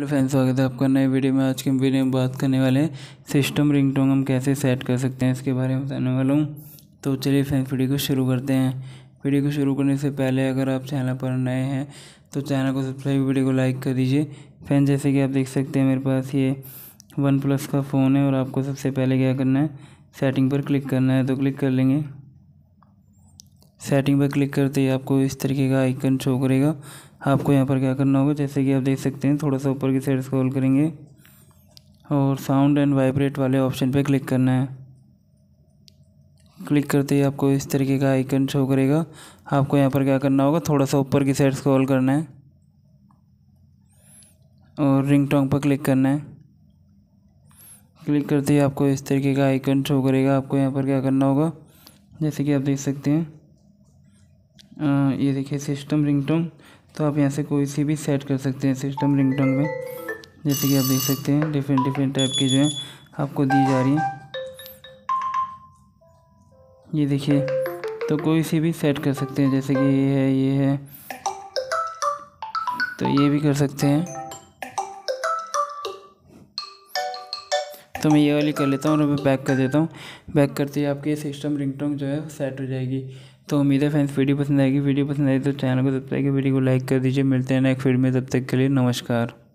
hello friends स्वागत है आपका नए वीडियो में आज के वीडियो में बात करने वाले हैं सिस्टम रिंगटोन हम कैसे सेट कर सकते हैं इसके बारे में बताने वाला हूँ तो चलिए फ्रेंड्स वीडियो को शुरू करते हैं वीडियो को शुरू करने से पहले अगर आप चैनल पर नए हैं तो चैनल को सब्सक्राइब वीडियो को लाइक कर दीजिए फ्रेंड जैसे कि आप देख सकते हैं मेरे पास ये वन प्लस का फ़ोन है और आपको सबसे पहले क्या करना है सेटिंग पर क्लिक करना है तो क्लिक कर लेंगे सेटिंग पर क्लिक करते ही आपको इस तरीके का आइकन शो करेगा आपको यहाँ पर क्या करना होगा जैसे कि आप देख सकते हैं थोड़ा सा ऊपर की साइड स्क्रॉल करेंगे और साउंड एंड वाइब्रेट वाले ऑप्शन पर क्लिक करना है क्लिक करते ही आपको इस तरीके का आइकन शो करेगा आपको यहाँ पर क्या करना होगा थोड़ा सा ऊपर की साइड स्क्रॉल करना है और रिंग टोंग पर क्लिक करना है क्लिक करते ही आपको इस तरीके का आइकन शो करेगा आपको यहाँ पर क्या करना होगा जैसे कि आप देख सकते हैं ये देखिए सिस्टम रिंगटोन तो आप यहाँ से कोई सी भी सेट कर सकते हैं सिस्टम रिंगटोन में जैसे कि आप देख सकते हैं डिफरेंट डिफरेंट टाइप की जो है आपको दी जा रही है ये देखिए तो कोई सी भी सेट कर सकते हैं जैसे कि ये है ये है तो ये भी कर सकते हैं तो मैं ये वाली कर लेता हूँ और मैं बैक कर देता हूँ बैक करते ही आपकी सिस्टम रिंगटोन जो है सेट हो जाएगी तो उम्मीद है फैंस वीडियो पसंद आएगी वीडियो पसंद आएगी तो चैनल को तब तक वीडियो को लाइक कर दीजिए मिलते हैं नेक्स्ट वीडियो में तब तक के लिए नमस्कार